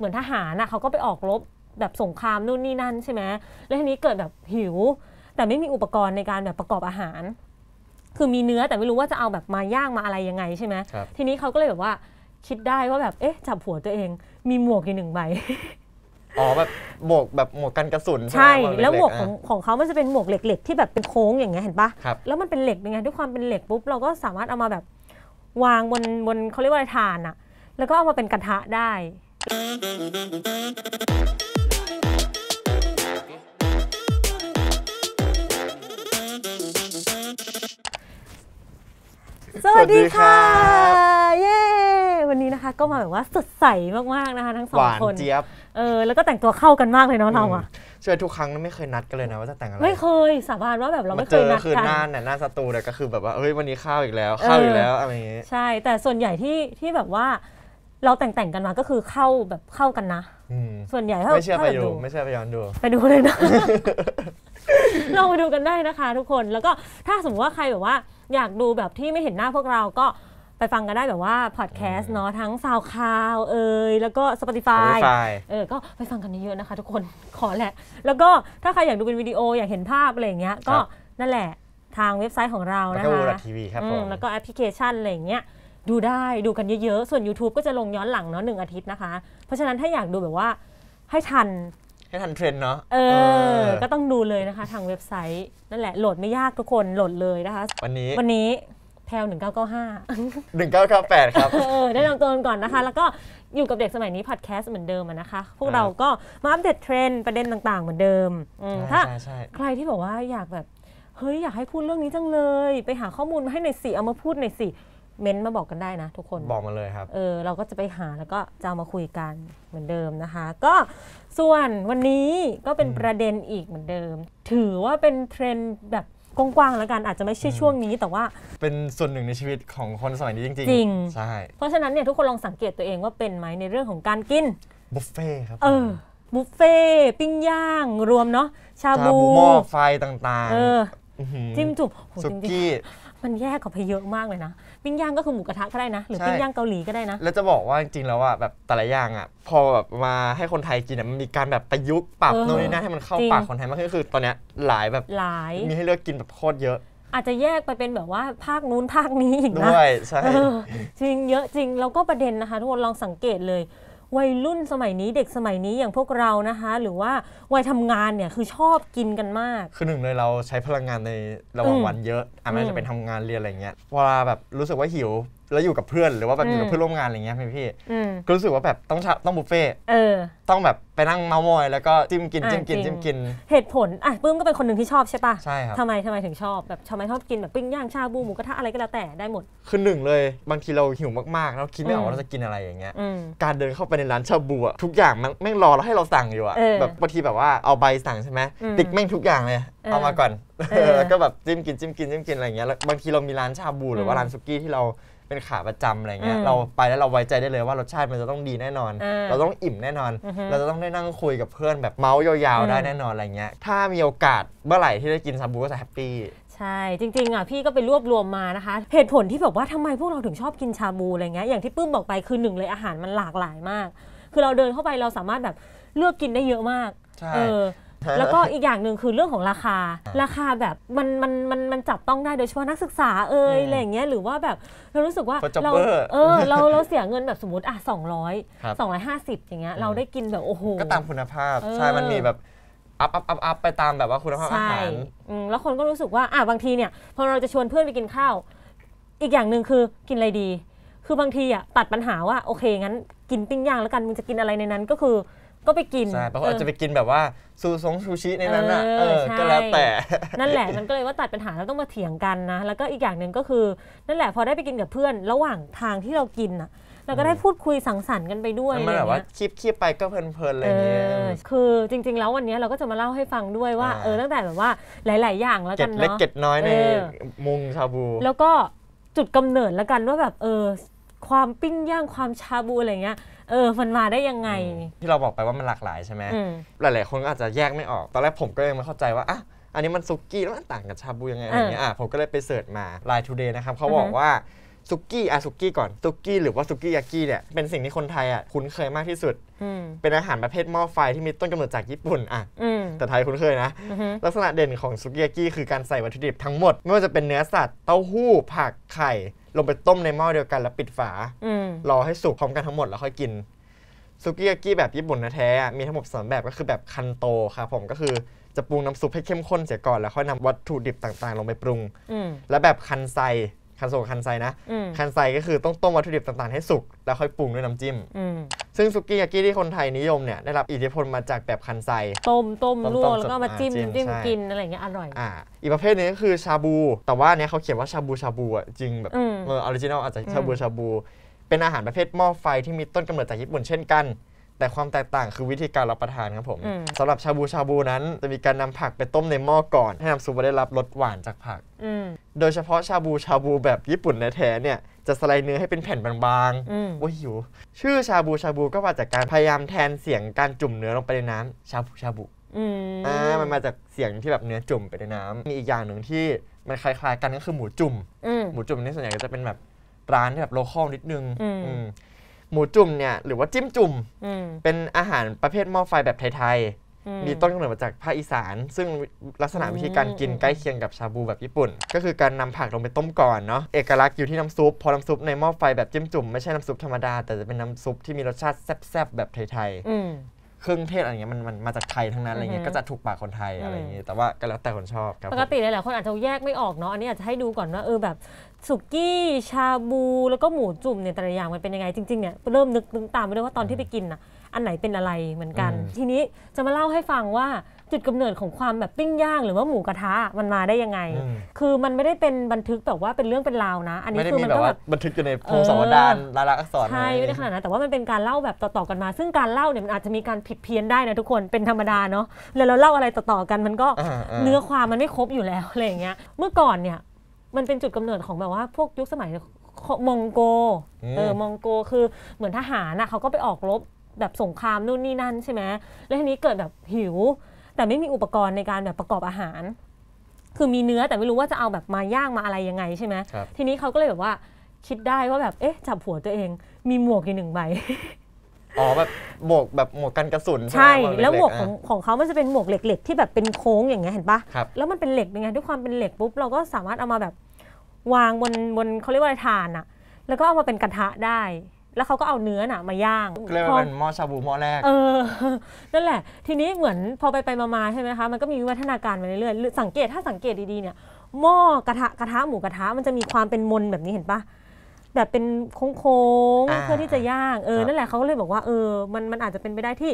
เหมือนทหารอะเขาก็ไปออกรบแบบสงครามนู่นนี่นั่นใช่ไหมแล้วทีนี้เกิดแบบหิว แต่ไม่มีอุปกรณ์ในการแบบประกอบอาหาร คือมีเนื้อแต่ไม่รู้ว่าจะเอาแบบมาย่างมาอะไรยังไงใช่ไหมทีนี้เขาก็เลยแบบว่าคิดได้ว่าแบบเอ๊ะจับหัวตัวเอง มีหมวกอยู่หนึ่งใบ อ๋อแบบหมวกแบบหมวกกันกระสุน ใช่ใชแล้วหมวกของของเขามันจะเป็นหมวกเหล็กๆ ที่แบบเป็นโค้งอย่างเงี้ยเห็นปะแล้วมันเป็นเหล็กยังไงด้วยความเป็นเหล็กปุ๊บเราก็สามารถเอามาแบบวางบนบนเขาเรียกว่าฐานอะแล้วก็เอามาเป็นกระทะได้สวัสดีค่ะเย้วันนี้นะคะก็มาแบบว่าสดใสมากๆนะคะทั้งสองคนหวานเจี๊ยบเออแล้วก็แต่งตัวเข้ากันมากเลยเนาะเราอะเชื่อทุกครั้งไม่เคยนัดกันเลยนะว่าจะแต่งอะไรไม่เคยสาบานว่าแบบเราไม่เคยนัดกันคือหน้าเนี่ยหน้าสตูเนี่ยก็คือแบบว่าเฮ้ยวันนี้เข้าอีกแล้วเข้าอีกแล้วอะไรอย่างเงี้ยใช่ แต่ส่วนใหญ่ที่ที่แบบว่าเราแต่งแต่งกันมาก็คือเข้าแบบเข้ากันนะส่วนใหญ่ถ้าไม่เชื่อไปดูไม่เชื่อไปย้อนดู ไปดูเลยนะลองไปดูกันได้นะคะทุกคน แล้วก็ถ้าสมมติว่าใครแบบว่าอยากดูแบบที่ไม่เห็นหน้าพวกเรา ก็ไปฟังกันได้แบบว่าพอดแคสต์เนาะ ทั้งซาวคลาวเอ่ยแล้วก็ Spotify เออ ก็ไปฟังกันเยอะๆนะคะทุกคน ขอแหละ แล้วก็ถ้าใครอยากดูเป็นวิดีโออยากเห็นภาพอะไรอย่างเงี้ย ก็นั่นแหละทางเว็บไซต์ของเรานะคะแล้วก็แล้วก็แอปพลิเคชันอะไรอย่างเงี้ยดูได้ดูกันเยอะๆ ส่วน YouTube ก็จะลงย้อนหลังเนาะหนึ่งอาทิตย์นะคะ เพราะฉะนั้นถ้าอยากดูแบบว่าให้ทันให้ทันเทรนเนาะเออ ก็ต้องดูเลยนะคะทางเว็บไซต์นั่นแหละโหลดไม่ยากทุกคนโหลดเลยนะคะ วันนี้วันนี้แพลว1995 1998 ครับเออได้นำตัวก่อนนะคะ แล้วก็อยู่กับเด็กสมัยนี้พอดแคสต์เหมือนเดิมนะคะ พวกเราก็มาอัปเดตเทรนด์ประเด็นต่างๆเหมือนเดิมถ้าใใครที่บอกว่าอยากแบบเฮ้ยอยากให้พูดเรื่องนี้จังเลย ไปหาข้อมูลมาให้หน่อยสิเอามาพูดหน่อยสิเม้นต์มาบอกกันได้นะทุกคนบอกมาเลยครับ เออเราก็จะไปหาแล้วก็จะามาคุยกันเหมือนเดิมนะคะ ก็ ส่วนวันนี้ก็เป็นประเด็นอีกเหมือนเดิม ถือว่าเป็นเทรนด์แบบกว้างๆแล้วกันอาจจะไม่ใช่ช่วงนี้แต่ว่า เป็นส่วนหนึ่งในชีวิตของคนสมัยนี้จริงจริงๆใช่เพราะฉะนั้นเนี่ยทุกคนลองสังเกตตัวเองว่าเป็นไหมในเรื่องของการกินบุฟเฟ่ครับเออบุฟเฟ่ปิ้งย่างรวมเนาะชาบูหม้อไฟต่างเออๆจิ้มจุ่มสุกี้มันแยกออกไปเยอะมากเลยนะปิ้งย่างก็คือหมูกระทะก็ได้นะ หรือปิ้งย่างเกาหลีก็ได้นะ แล้วจะบอกว่าจริงๆแล้วอ่ะแบบแต่ละอย่างอ่ะพอแบบมาให้คนไทยกินอ่ะมันมีการแบบประยุกต์ปรับโน่นนี่นั่นให้มันเข้าปากคนไทยมากขึ้นคือตอนเนี้ย หลายแบบหลาย มีให้เลือกกินแบบโคตรเยอะ อาจจะแยกไปเป็นแบบว่าภาคนู้นภาคนี้อีกนะ ด้วย ใช่ จริงเยอะจริงแล้วก็ประเด็นนะคะทุกคนลองสังเกตเลยวัยรุ่นสมัยนี้เด็กสมัยนี้อย่างพวกเรานะคะ หรือว่าวัยทำงานเนี่ย คือชอบกินกันมาก คือหนึ่งเลยเราใช้พลังงานในระหว่างวันเยอะอไม่ว่าจะเป็นทำงานเรียนอะไรเงี้ยเวลาแบบรู้สึกว่าหิวแล้วอยู่กับเพื่อนหรือว่าแบบอยู่กับเพื่อนร่วมงานอะไรเงี้ยพี่พี่ก็รู้สึกว่าแบบต้องต้องบุฟเฟ่ต้องแบบไปนั่งเมาส์มอย แล้วก็จิ้มกินจิ้มกินจิ้มกิน เหตุผลอ่ะปื้มก็เป็นคนหนึ่งที่ชอบใช่ปะใช่ครับทำไมทำไมถึงชอบแบบทำไมชอบกินแบบปิ้งย่างชาบูหมูกระทะอะไรก็แล้วแต่ได้หมดคือหนึ่งเลยบางทีเราหิวมากๆ แล้วคิดไม่ออกว่าเราจะกินอะไรอย่างเงี้ยการเดินเข้าไปในร้านชาบูอะทุกอย่างมันแม่งรอเราให้เราสั่งอยู่อะแบบบางทีแบบว่าเอาใบสั่งใช่ไหมติ๊กแม่งทุกอย่างเลยเอามาก่อนแล้วก็แบบจิ้มกินจิ้มกินจิ้มกินอะไรเงี้ยแล้วบางทีเรามีร้านชาบูหรือว่าร้านสุกี้ที่เราเป็นขาประจำอะไรเงี้ยเราไปแล้วเราไว้ใจได้เลยว่ารสชาติมันจะต้องดีแน่นอนอเราต้องอิ่มแน่นอนอเราจะต้องได้นั่งคุยกับเพื่อนแบบเมาส์ยาวๆได้แน่นอนอะไรเงี้ยถ้ามีโอกาสเมื่อไหร่ที่ได้กินซาบูก็จะแฮปปี้ใช่จริงๆอ่ะพี่ก็ไปรวบรวมมานะคะเหตุผลที่แบบว่าทำไมพวกเราถึงชอบกินชาบูอะไรเงี้ยอย่างที่ปื้มบอกไปคือหนึ่งเลยอาหารมันหลากหลายมาก คือเราเดินเข้าไปเราสามารถแบบเลือกกินได้เยอะมากใช่เแล้วก็อีกอย่างหนึ่งคือเรื่องของราคา ราคาแบบมันมันมันมันจับต้องได้โดยเฉพาะนักศึกษาเอ่ยอะไรอย่างเงี้ยหรือว่าแบบเรารู้สึกว่าเราเออ เราเราเสียเงินแบบสมมติอ่ะสองร้อยสองร้อยห้าสิบอย่างเงี้ยเราได้กินแบบโอ้โหก็ตามคุณภาพ ใช่มันมีแบบอัพอัพอัพอัพไปตามแบบว่าคุณภาพอาหารแล้วคนก็รู้สึกว่าอ่ะบางทีเนี่ย พอเราจะชวนเพื่อนไปกินข้าวอีกอย่างหนึ่งคือกินอะไรดี คือบางทีอ่ะตัดปัญหาว่าโอเคงั้นกินปิ้งย่างแล้วกันมึงจะกินอะไรในนั้นก็คือก็ไปกิน ใช่เพราะว่าจจะไปกินแบบว่าซูซงซูชิในนั้นอ่ะก็แล้วแต่ นั่นแหละมันก็เลยว่าตัดปัญหาแล้วต้องมาเถียงกันนะ แล้วก็อีกอย่างหนึ่งก็คือนั่นแหละพอได้ไปกินกับเพื่อน ระหว่างทางที่เรากินอ่ะเราก็ได้พูดคุยสังสรรค์กันไปด้วยมันแบบว่าคีบคีบไปก็เพลินๆอะไรเงี้ยคือจริงๆ แล้ววันนี้เราก็จะมาเล่าให้ฟังด้วยว่าเออตั้งแต่แบบว่าหลาย ๆ อย่างแล้วกันเนาะเก็เล็กเก็ดน้อยในมุงชาบู แล้วก็จุดกำเนิดแล้วกันว่าแบบเออความปิ้งย่างความชาบูอะไรเงี้ยเออมันมาได้ยังไง ที่เราบอกไปว่ามันหลากหลายใช่ไหมมหลาย ๆ คนก็อาจจะแยกไม่ออก ตอนแรกผมก็ยังไม่เข้าใจว่าอ่ะอันนี้มันซุกี้แล้วมันต่างกับชาบูยังไงอะไรอย่างเงี้ยอ่ะผมก็เลยไปเสิร์ชมาลน์ทูเดย์นะครับเขาบอกว่าซุกี้อ่ะซุกี้ก่อนซุกี้หรือว่าซุกี้ยากิเนี่ย เป็นสิ่งที่คนไทยอ่ะคุ้นเคยมากที่สุด เป็นอาหารประเภทหม้อไฟที่มีต้นกำเนิดจากญี่ปุ่นอ่ะแต่ไทยคุ้นเคยนะลักษณะเด่นของซุกิยากิคือการใส่วัตถุดิบทั้งหมดไม่ว่าจะเป็นเนื้อสัตว์เต้าหู้ผักไข่ลงไปต้มในหม้อเดียวกันแล้วปิดฝาอรอให้สุกพร้อมกันทั้งหมดแล้วค่อยกินซุกี้ยากิแบบญี่ปุ่นนะแท้ มีทั้งหมดสามแบบก็คือแบบคันโตครับผมก็คือจะปรุงน้ำซุปให้เข้มข้นเสียก่อนแล้วค่อยนำวัตถุดิบต่างๆ ลงไปปรุงอและแบบคันไซคันโซคันไซนะ คันไซก็คือต้องต้มวัตถุดิบต่างๆให้สุก แล้วค่อยปรุงด้วยน้ำจิ้ม ซึ่งสุกี้ยากิที่คนไทยนิยมเนี่ยได้รับอิทธิพลมาจากแบบคันไซ ต้มต้มลวกแล้วก็มาจิ้มจิ้มกิน อะไรเงี้ยอร่อยออีกประเภทนึงก็คือชาบู แต่ว่าเนี่ยเขาเขียนว่าชาบูชาบูอ่ะจริง แบบออริจินอลอาจจะชาบูชาบู เป็นอาหารประเภทหม้อไฟที่มีต้นกำเนิดจากญี่ปุ่นเช่นกันแต่ความแตกต่างคือวิธีการรับประทานครับผมสำหรับชาบูชาบูนั้นจะมีการนำผักไปต้มในหม้อก่อนให้น้ำซุปได้รับรสหวานจากผักโดยเฉพาะชาบูชาบูแบบญี่ปุ่นแท้เนี่ย จะสไลด์เนื้อให้เป็นแผ่นบางๆว่าหิวชื่อชาบูชาบูก็มาจากการพยายามแทนเสียงการจุ่มเนื้อลงไปในน้ำชาบูชาบูอ่ามันมาจากเสียงที่แบบเนื้อจุ่มไปในน้ำ มีอีกอย่างหนึ่งที่มันคล้ายๆกันก็คือหมูจุ่มหมูจุ่มนี่ส่วนใหญ่ก็จะเป็นแบบร้านที่แบบโลคอลนิดนึงหมูจุ่มเนี่ยหรือว่าจิ้มจุ่มเป็นอาหารประเภทหม้อไฟแบบไทย ๆ มีต้นกำเนิดมาจากภาคอีสาน ซึ่งลักษณะวิธีการกินใกล้เคียงกับชาบูแบบญี่ปุ่น ก็คือการนำผักลงไปต้มก่อนเนาะเอกลักษณ์อยู่ที่น้าซุปพอน้ำซุปในหม้อไฟแบบจิ้มจุ่มไม่ใช่น้ำซุปธรรมดา แต่จะเป็นน้ำซุปที่มีรสชาติแซ่บๆแบบไทยๆเครื่องเทศอะไรเงี้ยมันมันมาจากไทยทั้งนั้นอะไรเงี้ยก็จะถูกปากคนไทยอะไรเงี้ยแต่ว่าก็แล้วแต่คนชอบครับปกติหลายๆคนอาจจะแยกไม่ออกเนาะอันนี้อาจจะให้ดูก่อนว่าเออแบบสุกี้ชาบูแล้วก็หมูจุ่มเนี่ยแต่ละอย่างมันเป็นยังไงจริงๆเนี่ยเริ่มนึกนึกตามไปด้วยว่าตอนที่ไปกินอ่ะอันไหนเป็นอะไรเหมือนกัน ทีนี้จะมาเล่าให้ฟังว่าจุดกำเนิดของความแบบปิ้งย่าง หรือว่าหมูกระทะมันมาได้ยังไง คือมันไม่ได้เป็นบันทึกแบบว่าเป็นเรื่องเป็นราวนะ อันนี้คือมันก็แบบบันทึกอยู่ในพงศาวดารลาลักอักษรใช่ ไม่ได้ขนาดนั้น แต่ว่ามันเป็นการเล่าแบบต่อๆกันมา ซึ่งการเล่าเนี่ยมันอาจจะมีการผิดเพี้ยนได้นะทุกคน เป็นธรรมดาเนาะ แล้วเราเล่าอะไรต่อๆกันมันก็เนื้อความมันไม่ครบอยู่แล้วอะไรอย่างเงี้ย เมื่อก่อนเนี่ย มันเป็นจุดกำเนิดของแบบว่า พวกยุคสมัยมองโก เออมองโกคือเหมือนทหารอ่ะเขาก็ไปออกรบแบบสงครามนู่นนี่นั่นใช่ไหม แล้วทีนี้ เกิดแบบหิวแต่ไม่มีอุปกรณ์ในการแบบประกอบอาหาร คือมีเนื้อแต่ไม่รู้ว่าจะเอาแบบมาย่างมาอะไรยังไงใช่ไหมทีนี้เขาก็เลยแบบว่าคิดได้ว่าแบบเอ๊ะจับหัวตัวเอง มีหมวกอยู่หนึ่งใบอ๋อแบบหมวกแบบหมวกกันกระสุนใช่แล้วหมวกของของเขามันจะเป็นหมวกเหล็ก ๆ ที่แบบเป็นโค้งอย่างเงี้ยเห็นปะแล้วมันเป็นเหล็กยังไงด้วยความเป็นเหล็กปุ๊บเราก็สามารถเอามาแบบวางบนบนเขาเรียกว่าอะไรฐานอะแล้วก็เอามาเป็นกระทะได้แล้วเขาก็เอาเนื้อน่ะมาย่างก็เลยเป็นหม้อชาบูหม้อแรก เออ นั่นแหละ ทีนี้เหมือนพอไปไปมาใช่ไหมคะ มันก็มีวิวัฒนาการมาเรื่อยๆสังเกตถ้าสังเกตดีๆเนี่ยหม้อกระทะกระทะหมูกระทะมันจะมีความเป็นมนแบบนี้เห็นปะแบบเป็นโค้งๆเพื่อที่จะย่าง เออ นั่นแหละเขาก็เลยบอกว่าเออ มันมันอาจจะเป็นไปได้ที่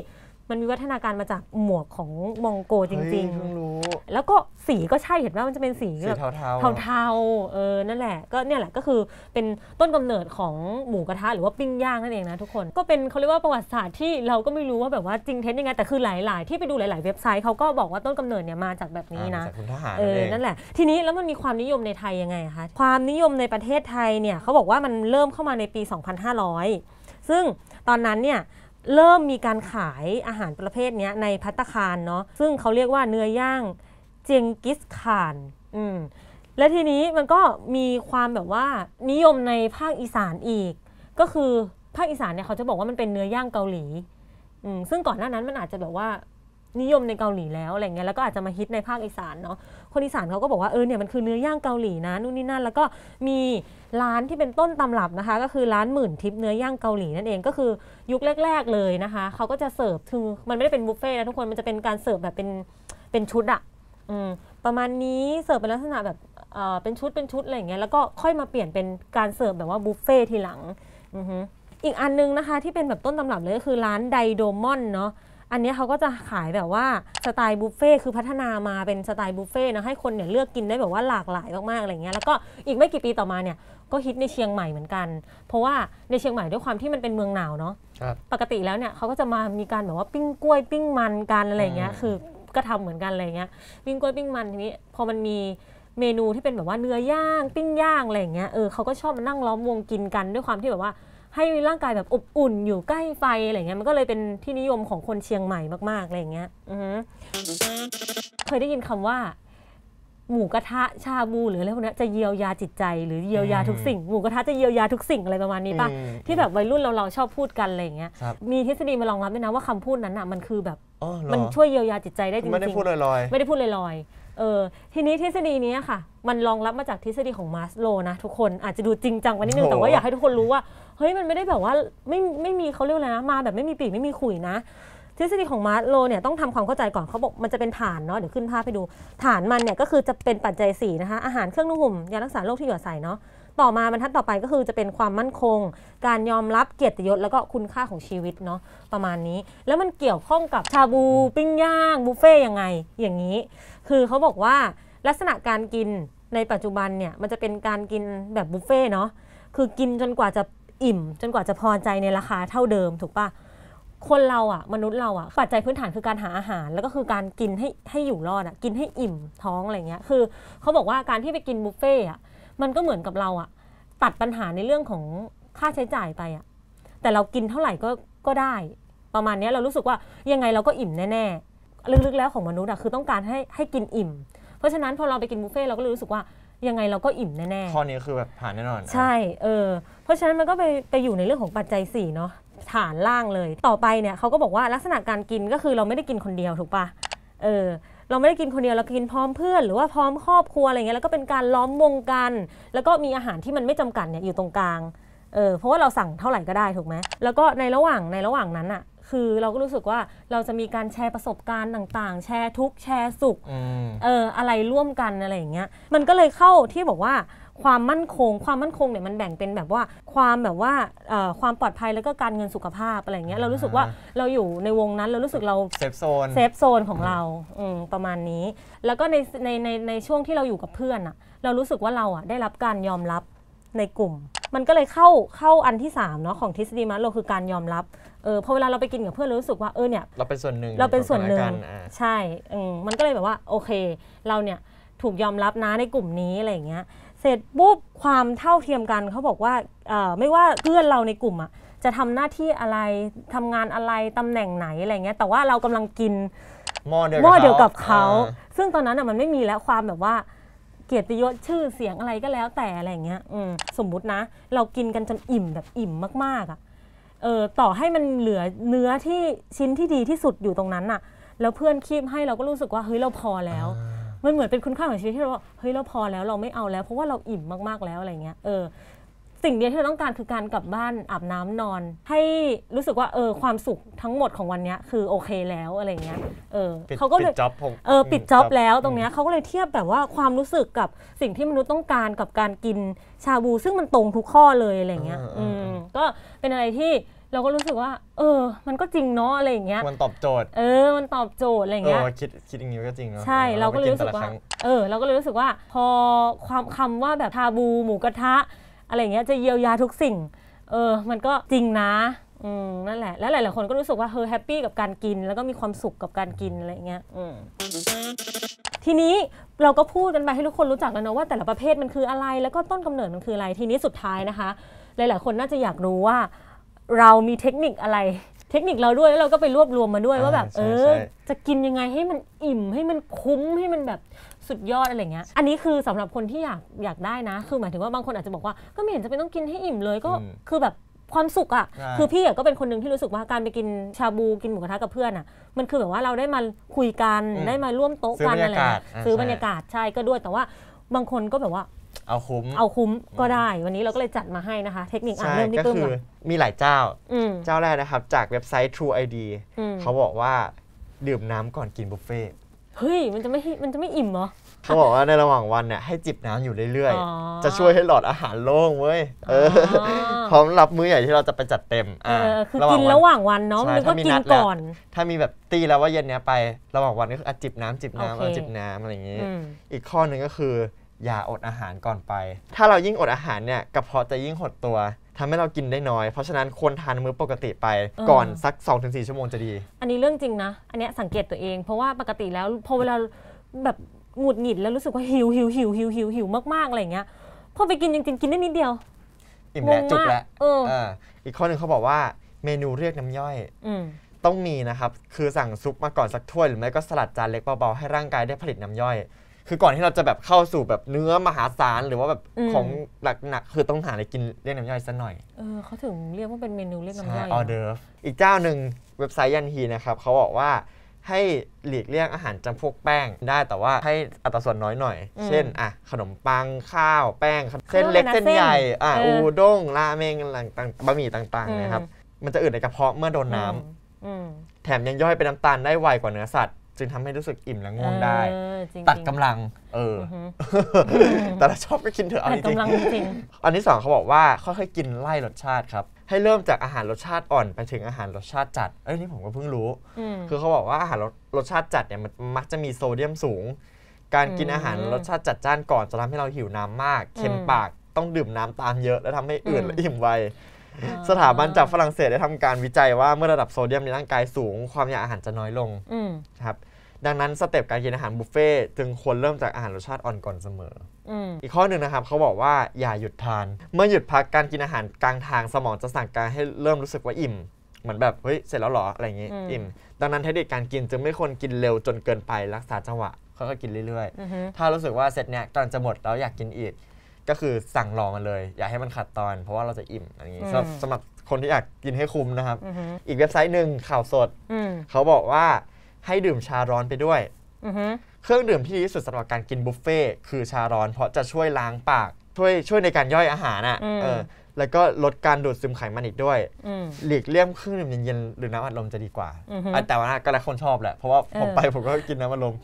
มันมีวัฒนาการมาจากหมวกของมองโกจริงๆแล้วก็สีก็ใช่เห็นว่ามันจะเป็นสีแบบเทาๆเออนั่นแหละ ก็เนี่ยแหละก็คือเป็นต้นกำเนิดของหมูกระทะหรือว่าปิ้งย่างนั่นเองนะ ทุกคน ก็เป็นเขาเรียกว่าประวัติศาสตร์ที่เราก็ไม่รู้ว่าแบบว่าจริงเท็จยังไงแต่คือหลาย ๆ ที่ไปดูหลายๆเว็บไซต์เขาก็บอกว่าต้นกำเนิดเนี่ยมาจากแบบนี้นะเออนั่นแหละทีนี้แล้วมันมีความนิยมในไทยยังไงคะความนิยมในประเทศไทยเนี่ยเขาบอกว่ามันเริ่มเข้ามาในปี 2500 ซึ่งตอนนั้นเนี่ยเริ่มมีการขายอาหารประเภทนี้ในพัตคารเนาะซึ่งเขาเรียกว่าเนื้อย่างเจงกิสคานอืมและทีนี้มันก็มีความแบบว่า นิยมในภาคอีสานอีก ก็คือ ภาคอีสานเนี่ยเขาจะบอกว่ามันเป็นเนื้อย่างเกาหลีซึ่งก่อนหน้านั้นมันอาจจะแบบว่านิยมในเกาหลีแล้วอะไรเงี้ยแล้วก็อาจจะมาฮิตในภาคอีสานเนาะคนอีสานเขาก็บอกว่าเออเนี่ยมันคือเนื้อย่างเกาหลีนะนู่นนี่นั่นแล้วก็มีร้านที่เป็นต้นตำรับนะคะ ก็คือร้านหมื่นทิพเนื้อย่างเกาหลีนั่นเองก็คือยุคแรก ๆเลยนะคะเขาก็จะเสิร์ฟถึงมันไม่ได้เป็นบุฟเฟ่ต์นะทุกคนมันจะเป็นการเสิร์ฟแบบเป็นเป็นชุดอะประมาณนี้เสิร์ฟเป็นลักษณะแบบเป็นชุดเป็นชุดอะไรเงี้ยแล้วก็ค่อยมาเปลี่ยนเป็นการเสิร์ฟแบบว่าบุฟเฟ่ทีหลังอีกอันนึงนะคะที่เป็นแบบต้นตำรับเลยก็คือร้านไดโดมอนเนาะอันนี้เขาก็จะขายแบบว่าสไตล์บุฟเฟ่คือพัฒนามาเป็นสไตล์บุฟเฟ่นะให้คนเนี่ยเลือกกินได้แบบว่าหลากหลายมากๆอะไรเงี้ยแล้วก็อีกไม่กี่ปีต่อมาเนี่ยก็ฮิตในเชียงใหม่เหมือนกัน เพราะว่าในเชียงใหม่ด้วยความที่มันเป็นเมืองหนาวเนาะปกติแล้วเนี่ยเขาก็จะมามีการแบบว่าปิ้งกล้วยปิ้งมันกันอะไรเงี้ยคือ ก็ทำเหมือนกันอะไรเงี้ยปิ้งกล้วยปิ้งมันทีนี้พอมันมีเมนูที่เป็นแบบว่าเนื้อย่างปิ้งย่างอะไรเงี้ยเออเขาก็ชอบมานั่งล้อมวงกินกันด้วยความที่แบบว่าให้ร่างกายแบบอบอุ่นอยู่ใกล้ไฟอะไรเงี้ยมันก็เลยเป็นที่นิยมของคนเชียงใหม่มากๆอะไรเงี้ยเคยได้ยินคำว่า หมูกระทะชาบูหรืออะไรพวกนี้จะเยียวยาจิตใจหรือเยียวยาทุกสิ่งหมูกระทะจะเยียวยาทุกสิ่งอะไรประมาณนี้ป่ะที่แบบวัยรุ่นเราเราชอบพูดกันอะไรเงี้ยมีทฤษฎีมารองรับด้วยนะว่าคำพูดนั้นอ่ะมันคือแบบมันช่วยเยียวยาจิตใจได้จริงๆไม่ได้พูดลอยๆไม่ได้พูดลอยๆเออ ทีนี้ทฤษฎีนี้ค่ะมันรองรับมาจากทฤษฎีของมาสโลนะทุกคนอาจจะดูจริงจังกว่านิดนึงแต่ว่าอยากให้ทุกคนรู้ว่าเฮ้ยมันไม่ได้แบบว่าไม่ไม่มีเขาเรียกอะไรนะ มาแบบไม่มีปีกไม่มีขุยนะ ทฤษฎีของมาร์โลเนี่ยต้องทำความเข้าใจก่อนเขาบอกมันจะเป็นฐานเนาะเดี๋ยวขึ้นภาพไปดูฐานมันเนี่ยก็คือจะเป็นปัจจัย4นะคะอาหารเครื่องนุ่งห่มยารักษาโรคที่อยู่อาศัยเนาะต่อมาบรรทัดต่อไปก็คือจะเป็นความมั่นคงการยอมรับเกียรติยศแล้วก็คุณค่าของชีวิตเนาะประมาณนี้ แล้วมันเกี่ยวข้องกับชาบูปิ้งย่างบุฟเฟ่ยังไง อย่างนี้ คือเขาบอกว่าลักษณะการกินในปัจจุบันเนี่ยมันจะเป็นการกินแบบบุฟเฟ่เนาะคือกินจนกว่าจะอิ่มจนกว่าจะพอใจในราคาเท่าเดิมถูกปะคนเราอะมนุษย์เราอะปัจจัยพื้นฐานคือการหาอาหารแล้วก็คือการกินให้ให้อยู่รอดอะกินให้อิ่มท้องอะไรเงี้ยคือเขาบอกว่าการที่ไปกินบุฟเฟ่อะมันก็เหมือนกับเราอะตัดปัญหาในเรื่องของค่าใช้จ่ายไปอะแต่เรากินเท่าไหร่ก็ก็ได้ ประมาณนี้เรารู้สึกว่ายังไงเราก็อิ่มแน่ๆ ลึกๆ แล้วของมนุษย์อะคือต้องการให้ให้กินอิ่มเพราะฉะนั้นพอเราไปกินบุฟเฟ่เราก็รู้สึกว่ายังไงเราก็อิ่มแน่ข้อนี้คือแบบผ่านแน่นอน ใช่ เออ เพราะฉะนั้นมันก็ไปไปอยู่ในเรื่องของปัจจัย4เนาะฐานล่างเลยต่อไปเนี่ยเขาก็บอกว่าลักษณะการกินก็คือเราไม่ได้กินคนเดียวถูกปะเออเราไม่ได้กินคนเดียวเรากินพร้อมเพื่อนหรือว่าพร้อมครอบครัวอะไรเงี้ยแล้วก็เป็นการล้อมวงกัน แล้วก็มีอาหารที่มันไม่จำกัดเนี่ยอยู่ตรงกลาง เออเพราะว่าเราสั่งเท่าไหร่ก็ได้ถูกไหมแล้วก็ในระหว่างในระหว่างนั้นอะคือเราก็รู้สึกว่าเราจะมีการแชร์ประสบการณ์ต่างๆ แชร์ทุกแชร์สุขเอออะไรร่วมกัน อะไรอย่างเงี้ยมันก็เลยเข้าที่บอกว่าความมั่นคงความมั่นคงเนี่ยมันแบ่งเป็นแบบว่าความแบบว่าความปลอดภัยแล้วก็การเงินสุขภาพอะไรเงี้ยเรารู้สึกว่าเราอยู่ในวงนั้น เรารู้สึกเราเซฟโซนเซฟโซนของเราประมาณนี้ แล้วก็ในในในในช่วงที่เราอยู่กับเพื่อนอะเรารู้สึกว่าเราอะได้รับการยอมรับในกลุ่ม มันก็เลยเข้าเข้าอันที่3เนาะของทฤษฎีมัสโลคือการยอมรับเออพอเวลาเราไปกินกับเพื่อนรู้สึกว่าเออเนี่ยเราเป็นส่วนหนึ่งเราเป็นส่วนหนึ่งใช่มันก็เลยแบบว่าโอเค เราเนี่ยถูกยอมรับนะในกลุ่มนี้อะไรอย่างเงี้ยเสร็จปุ๊บความเท่าเทียมกันเขาบอกว่าออไม่ว่าเพื่อนเราในกลุ่มอ่ะจะทำหน้าที่อะไรทำงานอะไรตำแหน่งไหนอะไรเงี้ยแต่ว่าเรากำลังกินหม้อเดียวกับเขาซึ่งตอนนั้นอ่ะมันไม่มีแล้วความแบบว่าเกียรติยศชื่อเสียงอะไรก็แล้วแต่อะไรเงี้ยสมมุตินะ เรากินกันจนอิ่มแบบอิ่มมากๆอ่ะเออต่อให้มันเหลือเนื้อที่ชิ้นที่ดีที่สุดอยู่ตรงนั้นน่ะแล้วเพื่อนคีบให้เราก็รู้สึกว่าเฮ้ยเราพอแล้ว มันเหมือนเป็นคุณค่าของชีวิตที่เราเฮ้ยเราพอแล้วเราไม่เอาแล้ว เพราะว่าเราอิ่มมาก ๆ แล้วอะไรเงี้ยเออสิ่งเดียวที่เราต้องการคือการกลับบ้านอาบน้ำนอน ให้รู้สึกว่าเออ ความสุขทั้งหมดของวันนี้คือโอเคแล้วอะไรเงี้ยเออเขาก็เลยเออปิดจ็อบแล้วตรงเนี้ยเขาก็เลยเทียบแบบว่าความรู้สึกกับสิ่งที่มนุษย์ต้องการกับการกินชาบู ซึ่งมันตรงทุกข้อเลยอะไรเงี้ยอืมก็เป็นอะไรที่เราก็รู้สึกว่าเออ มันก็จริงเนาะอะไรอย่างเงี้ยมันตอบโจทย์ เออ มันตอบโจทย์อะไรอย่างเงี้ยคิดคิดอย่างนี้ก็จริงเนาะ ใช่ เราก็รู้สึกว่า เออ เราก็รู้สึกว่า พอความคำว่าแบบทาบูหมูกระทะ อะไรอย่างเงี้ยจะเยียวยาทุกสิ่ง เออ มันก็จริงนะ อืม นั่นแหละ แล้วหลาย ๆ คนก็รู้สึกว่าเฮอแฮปปี้กับการกิน แล้วก็มีความสุขกับการกินอะไรเงี้ย อืม ทีนี้เราก็พูดกันไปให้ทุกคนรู้จักแล้วเนาะว่าแต่ละประเภทมันคืออะไรแล้วก็ต้นกำเนิดมันคืออะไรทีนี้สุดท้ายนะคะ หลาย ๆ คนน่าจะอยากรู้ว่าเรามีเทคนิคอะไร เทคนิคเราด้วยแล้วเราก็ไปรวบรวมมาด้วยว่าแบบเออจะกินยังไงให้มันอิ่มให้มันคุ้ม ให้มันแบบสุดยอดอะไรเงี้ย อันนี้คือสำหรับคนที่อยากอยากได้นะ คือหมายถึงว่าบางคนอาจจะบอกว่าก็ไม่เห็นจะเป็นต้องกินให้อิ่มเลย ก็คือแบบความสุขอะ่ะ คือพี่ก็เป็นคนหนึ่งที่รู้สึกว่าการไปกินชาบูกินหมูกระทะกับเพื่อนอะ่ะ มันคือแบบว่าเราได้มาคุยกัน ได้มาร่วมโต๊ะกันอะไรซื้อบรรยากาศใช่ก็ด้วย แต่ว่า บางคนก็แบบว่าเอาคุ้มเอาคุ้มก็ได้วันนี้เราก็เลยจัดมาให้นะคะ เทคนิคอ่านเริ่มที่เพิ่มก็คือมีหลายเจ้าเจ้าแรกนะครับ จากเว็บไซต์ True ID เขาบอกว่าดื่มน้ำก่อนกินบุฟเฟ่เฮ้ยมันจะไม่มันจะไม่อิ่มเหรอ เขาบอกว่าในระหว่างวันเนี่ยให้จิบน้ำอยู่เรื่อยๆจะช่วยให้หลอดอาหารโล่งเว้ยพร้อมรับมื้อใหญ่ที่เราจะไปจัดเต็มอ่าคือกินระหว่างวันเนาะมันก็กินก่อน ถ้ามีแบบตีแล้วว่าเย็นเนี้ยไประหว่างวันก็คือจิบน้ำ จิบน้ำจิบน้ำอะไรอย่างงี้ อีกข้อหนึ่งก็คืออย่าอดอาหารก่อนไป ถ้าเรายิ่งอดอาหารเนี่ยกระเพาะจะยิ่งหดตัว ทำให้เรากินได้น้อย เพราะฉะนั้นควรทานมื้อปกติไปก่อนสัก 2-4 ชั่วโมงจะดี อันนี้เรื่องจริงนะ อันนี้สังเกตตัวเอง เพราะว่าปกติแล้วพอเวลา แบบหงุดหงิดแล้วรู้สึกว่าหิวหิวหิวหิวหิวหิวมากๆอะไรเงี้ยพอไปกินจริงๆ กินได้นิดเดียวอิ่มแล้วจุกแล้วอีกข้อหนึ่งเขาบอกว่าเมนูเรียกน้ำย่อยต้องมีนะครับคือสั่งซุปมาก่อนสักถ้วยหรือไม่ก็สลัดจานเล็กเบาๆให้ร่างกายได้ผลิตน้ำย่อยคือก่อนที่เราจะแบบเข้าสู่แบบเนื้อมหาศาลหรือว่าแบบอของหนัก คือต้องหาอะไรกินเรียกน้ำย่อยซะหน่อย เออเขาถึงเรียกว่าเป็นเมนูเรียกน้ำย่อยออเดอร์ฟอีกเจ้าหนึ่งเว็บไซต์ยันฮีนะครับเขาบอกว่าให้หลีกเลี่ยงอาหารจำพวกแป้งได้แต่ว่าให้อัตราส่วนน้อยหน่อย เช่น อ่ะ ขนมปังข้าว แป้งเส้นเล็กเส้นใหญ่อ่ะอูด้งราเมงต่างๆบะหมี่ต่างๆนะครับ มันจะอืดในกระเพาะเมื่อโดนน้ำอแถมยังย่อยเป็นน้ำตาลได้ไวกว่าเนื้อสัตว์จึงทำให้รู้สึกอิ่มและง่วงได้ ตัดกำลัง เออแต่ถ้าชอบก็กินเถอะเอาจริงัจริงอันที่สองเขาบอกว่าค่อยๆกินไล่รสชาติครับ ให้เริ่มจากอาหารรสชาติอ่อนไปถึงอาหารรสชาติจัด เอ้ยนี่ผมก็เพิ่งรู้คือเขาบอกว่าอาหารรสชาติจัดเนี่ยมันมักจะมีโซเดียมสูง การกินอาหารรสชาติจัดจ้านก่อนจะทำให้เราหิวน้ำมากเค็มปากต้องดื่มน้ำตามเยอะ แล้วทำให้อืด่นและอิ่มไวสถาบันจากฝรั่งเศสได้ทำการวิจัยว่าเมื่อระดับโซเดียมในร่างกายสูง ความอยากอาหารจะน้อยลงครับดังนั้นสเต็ปการกินอาหารบุฟเฟ่จึงควรเริ่มจากอาหารรสชาติอ่อนก่อนเสมออีกข้อหนึ่งนะครับเขาบอกว่าอย่าหยุดทาน เมื่อหยุดพักการกินอาหารกลางทางสมองจะสั่งการให้เริ่มรู้สึกว่าอิ่มเหมือนแบบเฮ้ยเสร็จแล้วหรออะไรอย่างงี้อิ่มดังนั้นเทคนิคการกินจึงไม่ควรกินเร็วจนเกินไปรักษาจังหวะเขาก็กินเรื่อยๆ ถ้ารู้สึกว่าเสร็จเนี้ยกำลังจะหมดแล้วอยากกินอีก ก็คือสั่งรองมันเลย อย่าให้มันขาดตอน เพราะว่าเราจะอิ่มอะไรอย่างงี้สำหรับคนที่อยากกินให้คุ้มนะครับ อีกเว็บไซต์หนึ่งข่าวสดเขาบอกว่าให้ดื่มชาร้อนไปด้วย เครื่องดื่มที่ดีที่สุดสำหรับการกินบุฟเฟ่คือชาร้อนเพราะจะช่วยล้างปาก ช่วยช่วยในการย่อยอาหารอ่ะแล้วก็ลดการดูดซึมไขมันอีกด้วยหลีกเลี่ยงเครื่องดื่มเย็นๆหรือน้ำอัดลมจะดีกว่า แต่ว่าก็หลายคนชอบแหละเพราะว่าผมไปผมก็กินน้ำอัดลม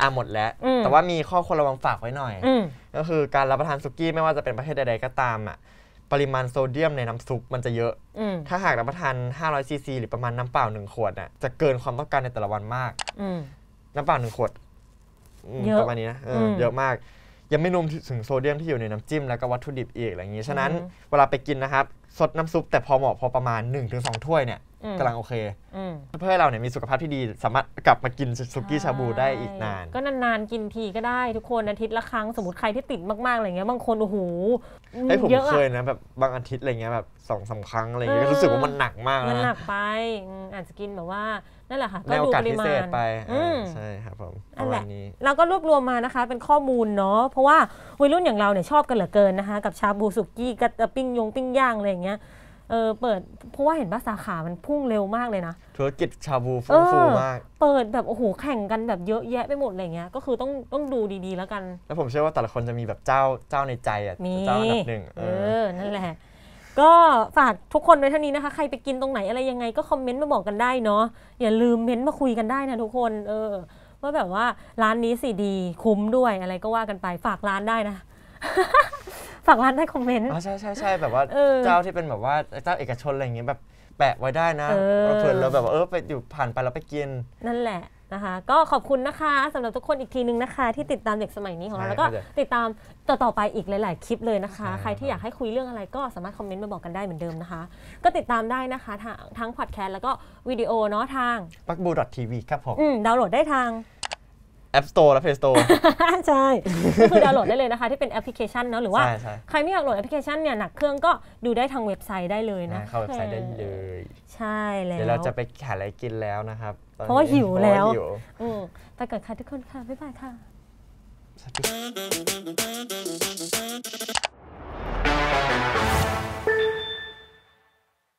อ่ะหมดแล้วแต่ว่ามีข้อควรระวังฝากไว้หน่อยก็คือการรับประทานสุกี้ไม่ว่าจะเป็นประเทศใดๆก็ตามอ่ะปริมาณโซเดียมในน้ำซุปมันจะเยอะ ถ้าหากรับประทาน500ซีซีหรือประมาณน้ำเปล่าหนึ่งขวดน่ะ จะเกินความต้องการในแต่ละวันมาก น้ำเปล่าหนึ่งขวดประมาณนี้นะเยอะมาก ยังไม่นมถึงโซเดียมที่อยู่ในน้ำจิ้มแล้วก็วัตถุดิบอีกอะไรอย่างนี้ ฉะนั้นเวลาไปกินนะครับ สดน้ำซุปแต่พอเหมาะพอประมาณ 1-2 ถ้วยเนี่ยกำลังโอเค เพื่อให้เราเนี่ยมีสุขภาพที่ดีสามารถกลับมากินสุกี้ชาบูได้อีกนาน ก็นานๆ กินทีก็ได้ทุกคนอาทิตย์ละครั้งสมมติใครที่ติดมากๆอะไรเงี้ยบางคน โอ้โหไอ้ผมเคยนะแบบบางอาทิตย์อะไรเงี้ยแบบสองสาครั้งอะไรเงี้ยรู้สึกว่ามันหนักมากนะมันหนักไปอาจจะกินแบบว่า นั่นแหละค่ะ ก็ดูปริมาณไปใช่ครับผมอันนี้เราก็รวบรวมมานะคะเป็นข้อมูลเนาะเพราะว่าวัยรุ่นอย่างเราเนี่ยชอบกันเหลือเกินนะคะกับชาบูสุกี้กับปิ้งยงปิ้งย่างอะไรอย่างเงี้ยเออเปิดเพราะว่าเห็นว่าสาขามันพุ่งเร็วมากเลยนะธุรกิจชาบูฟูฟูมากเปิดแบบโอ้โหแข่งกันแบบเยอะแยะไปหมดอะไรเงี้ย ก็คือต้องต้องดูดีๆแล้วกัน แล้วผมเชื่อว่าแต่ละคนจะมีแบบเจ้าเจ้าในใจอ่ะมีเจ้าอันดับหนึ่งเออนั่นแหละก็ฝากทุกคนไว้เท่านี้นะคะ ใครไปกินตรงไหนอะไรยังไงก็คอมเมนต์มาบอกกันได้เนาะอย่าลืมเม้นต์มาคุยกันได้นะทุกคน เออว่าแบบว่าร้านนี้สิดีคุ้มด้วยอะไรก็ว่ากันไปฝากร้านได้นะฝากร้านได้คอมเมนต์อ๋อใช่ใช่ใช่แบบว่าเจ้าที่เป็นแบบว่าเจ้าเอกชนอะไรเงี้ยแบบ แปะไว้ได้นะเราเผื่อเราแบบว่าเออไปอยู่ผ่านไปเราไปกิน นั่นแหละนะคะ ก็ขอบคุณนะคะสำหรับทุกคนอีกทีนึงนะคะ ที่ติดตามเด็กสมัยนี้ของเราแล้วก็ติดตามต่ออไปอีกหลาย ๆคลิปเลยนะคะ ใครที่อยากให้คุยเรื่องอะไรก็สามารถคอมเมนต์มาบอกกันได้เหมือนเดิมนะคะ ก็ติดตามได้นะคะทั้งพอดแคสต์แล้วก็วิดีโอเนาะทางปักบูดอททีวีครับผมอืมดาวน์โหลดได้ทาง App Store และ Play Store ใช่ก็คือดาวน์โหลดได้เลยนะคะที่เป็นแอปพลิเคชันเนาะหรือว่าใใครไม่อยากโหลดแอปพลิเคชันเนี่ยหนักเครื่องก็ดูได้ทางเว็บไซต์ได้เลยนะ เข้าเว็บไซต์ได้เลย ใช่แล้วเดี๋ยวเราจะไปหาอะไรกินแล้วนะครับ เพราะว่าหิวแล้วเพาอืมแต่เกิดค่ะทุกคนค่ะ บ๊ายบายค่ะ